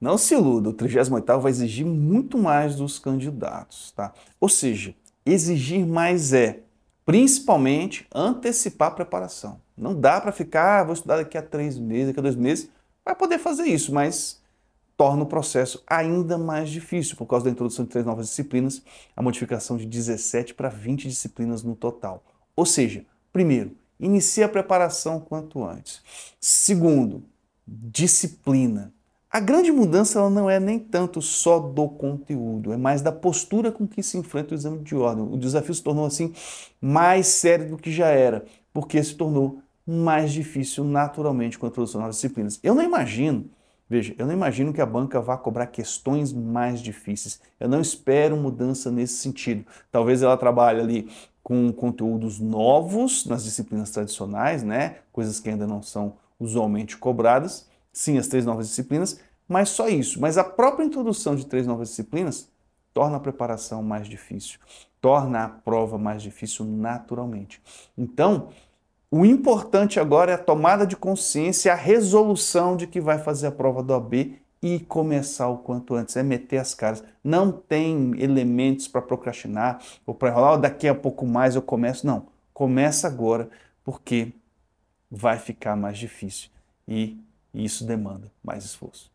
Não se iluda, o 38 vai exigir muito mais dos candidatos, tá? Ou seja, exigir mais é, principalmente, antecipar a preparação. Não dá para ficar, ah, vou estudar daqui a três meses, daqui a dois meses. Vai poder fazer isso, mas torna o processo ainda mais difícil por causa da introdução de três novas disciplinas, a modificação de 17 para 20 disciplinas no total. Ou seja, primeiro, inicie a preparação quanto antes. Segundo, disciplina a grande mudança ela não é nem tanto só do conteúdo, é mais da postura com que se enfrenta o exame de ordem. O desafio se tornou assim mais sério do que já era, porque se tornou mais difícil naturalmente com a introdução das disciplinas. Eu não imagino, veja, eu não imagino que a banca vá cobrar questões mais difíceis. Eu não espero mudança nesse sentido. Talvez ela trabalhe ali com conteúdos novos nas disciplinas tradicionais, né? Coisas que ainda não são usualmente cobradas. Sim, as três novas disciplinas, mas só isso. Mas a própria introdução de três novas disciplinas torna a preparação mais difícil, torna a prova mais difícil naturalmente. Então, o importante agora é a tomada de consciência, a resolução de que vai fazer a prova do AB e começar o quanto antes, é meter as caras. Não tem elementos para procrastinar ou para enrolar, daqui a pouco mais eu começo. Não, começa agora, porque vai ficar mais difícil e isso demanda mais esforço.